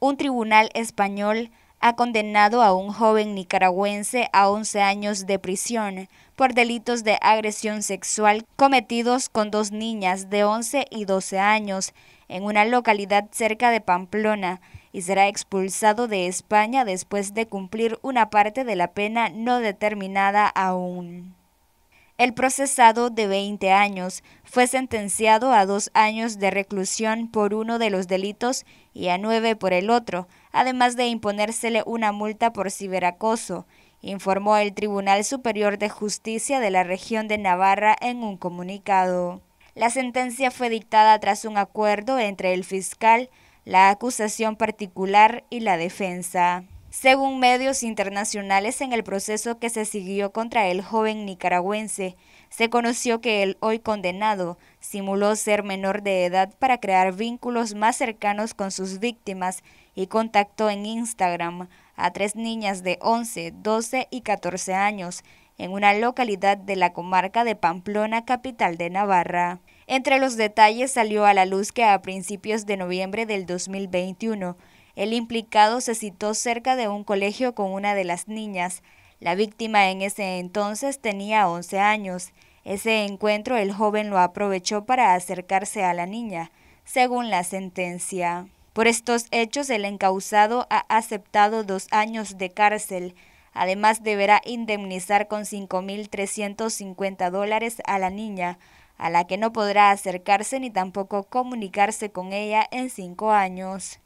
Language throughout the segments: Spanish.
un tribunal español ha condenado a un joven nicaragüense a 11 años de prisión por delitos de agresión sexual cometidos con dos niñas de 11 y 12 años en una localidad cerca de Pamplona y será expulsado de España después de cumplir una parte de la pena no determinada aún. El procesado de 20 años fue sentenciado a dos años de reclusión por uno de los delitos y a nueve por el otro, además de imponérsele una multa por ciberacoso, informó el Tribunal Superior de Justicia de la región de Navarra en un comunicado. La sentencia fue dictada tras un acuerdo entre el fiscal, la acusación particular y la defensa según medios internacionales, en el proceso que se siguió contra el joven nicaragüense, se conoció que el hoy condenado simuló ser menor de edad para crear vínculos más cercanos con sus víctimas y contactó en Instagram a tres niñas de 11, 12 y 14 años en una localidad de la comarca de Pamplona, capital de Navarra. Entre los detalles salió a la luz que a principios de noviembre del 2021, el implicado se citó cerca de un colegio con una de las niñas. La víctima en ese entonces tenía 11 años. Ese encuentro el joven lo aprovechó para acercarse a la niña, según la sentencia. Por estos hechos el encausado ha aceptado dos años de cárcel. Además deberá indemnizar con 5.350 dólares a la niña, a la que no podrá acercarse ni tampoco comunicarse con ella en cinco años.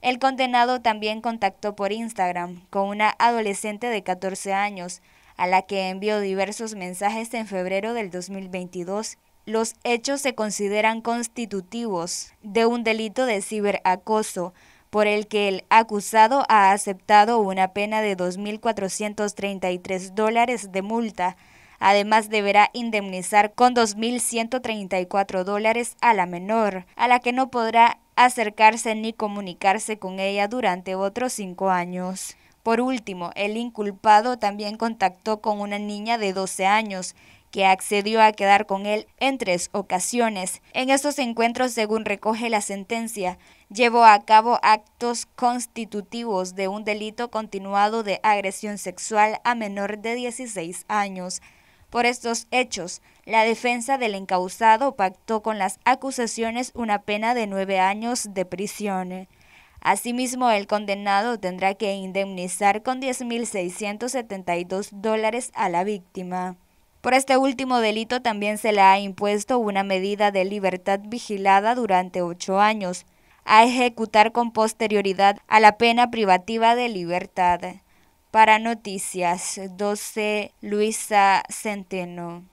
El condenado también contactó por Instagram con una adolescente de 14 años, a la que envió diversos mensajes en febrero del 2022. Los hechos se consideran constitutivos de un delito de ciberacoso, por el que el acusado ha aceptado una pena de 2.433 dólares de multa. Además, deberá indemnizar con 2.134 dólares a la menor, a la que no podrá acercarse ni comunicarse con ella durante otros cinco años. Por último, el inculpado también contactó con una niña de 12 años que accedió a quedar con él en tres ocasiones. En estos encuentros, según recoge la sentencia, llevó a cabo actos constitutivos de un delito continuado de agresión sexual a menor de 16 años. Por estos hechos, la defensa del encausado pactó con las acusaciones una pena de nueve años de prisión. Asimismo, el condenado tendrá que indemnizar con 10.672 dólares a la víctima. Por este último delito también se le ha impuesto una medida de libertad vigilada durante ocho años, a ejecutar con posterioridad a la pena privativa de libertad. Para Noticias 12, Luisa Centeno.